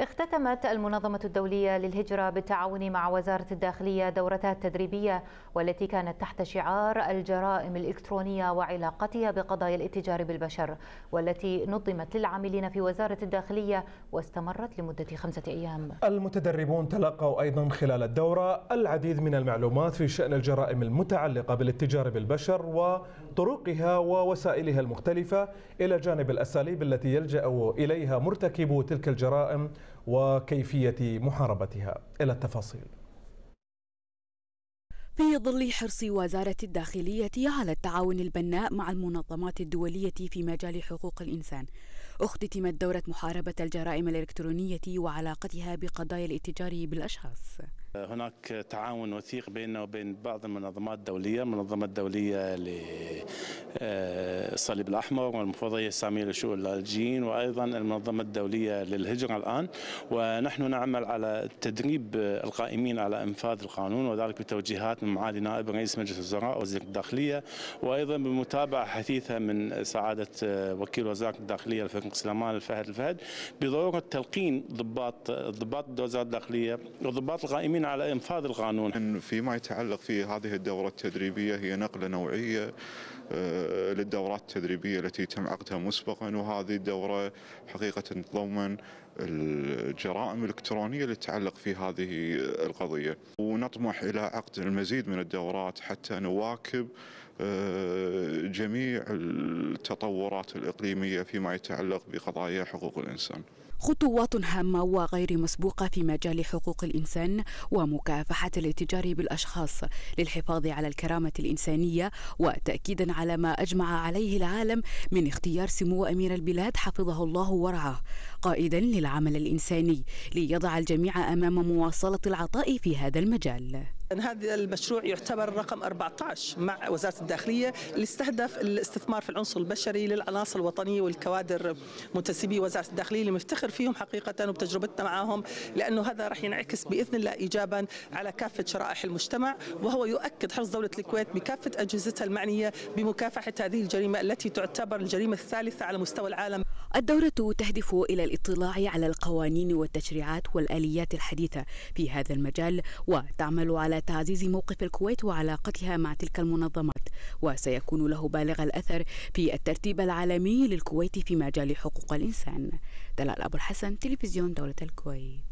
اختتمت المنظمة الدولية للهجرة بالتعاون مع وزارة الداخلية دورتها التدريبية والتي كانت تحت شعار الجرائم الإلكترونية وعلاقتها بقضايا الاتجار بالبشر والتي نظمت للعاملين في وزارة الداخلية واستمرت لمدة خمسة أيام المتدربون تلقوا أيضا خلال الدورة العديد من المعلومات في شأن الجرائم المتعلقة بالاتجار بالبشر وطرقها ووسائلها المختلفة إلى جانب الأساليب التي يلجأ إليها مرتكبو تلك الجرائم وكيفية محاربتها إلى التفاصيل في ظل حرص وزارة الداخلية على التعاون البناء مع المنظمات الدولية في مجال حقوق الإنسان اختتمت دورة محاربة الجرائم الإلكترونية وعلاقتها بقضايا الاتجار بالأشخاص هناك تعاون وثيق بيننا وبين بعض المنظمات الدولية المنظمة الدولية آه، الصليب الأحمر والمفوضية السامية لشؤون اللاجئين وأيضا المنظمة الدولية للهجرة الآن ونحن نعمل على تدريب القائمين على إنفاذ القانون وذلك بتوجيهات من معالي نائب رئيس مجلس الوزراء وزير الداخلية وأيضا بمتابعة حثيثة من سعادة آه، وكيل وزارة الداخلية الفريق سليمان الفهد الفهد بضرورة تلقين ضباط ضباط وزاره الداخلية وضباط القائمين على إنفاذ القانون فيما يتعلق في هذه الدورة التدريبية هي نقلة نوعية آه، للدورات التدريبية التي تم عقدها مسبقا وهذه الدورة حقيقة تتضمن الجرائم الإلكترونية التي تتعلق في هذه القضية ونطمح إلى عقد المزيد من الدورات حتى نواكب آه، جميع التطورات الإقليمية فيما يتعلق بقضايا حقوق الإنسان خطوات هامة وغير مسبوقة في مجال حقوق الإنسان ومكافحة الاتجار بالأشخاص للحفاظ على الكرامة الإنسانية وتأكيدا على ما أجمع عليه العالم من اختيار سمو أمير البلاد حفظه الله ورعاه قائدا للعمل الإنساني ليضع الجميع أمام مواصلة العطاء في هذا المجال هذا المشروع يعتبر رقم 14 مع وزارة الداخلية اللي استهدف الاستثمار في العنصر البشري للعناصر الوطنية والكوادر منتسبي وزارة الداخلية اللي مفتخر فيهم حقيقة وبتجربتنا معهم لأنه هذا راح ينعكس بإذن الله إيجابا على كافة شرائح المجتمع وهو يؤكد حرص دولة الكويت بكافة أجهزتها المعنية بمكافحة هذه الجريمة التي تعتبر الجريمة الثالثة على مستوى العالم الدورة تهدف إلى الاطلاع على القوانين والتشريعات والآليات الحديثة في هذا المجال وتعمل على تعزيز موقف الكويت وعلاقتها مع تلك المنظمات وسيكون له بالغ الأثر في الترتيب العالمي للكويت في مجال حقوق الإنسان دلال أبو الحسن تلفزيون دولة الكويت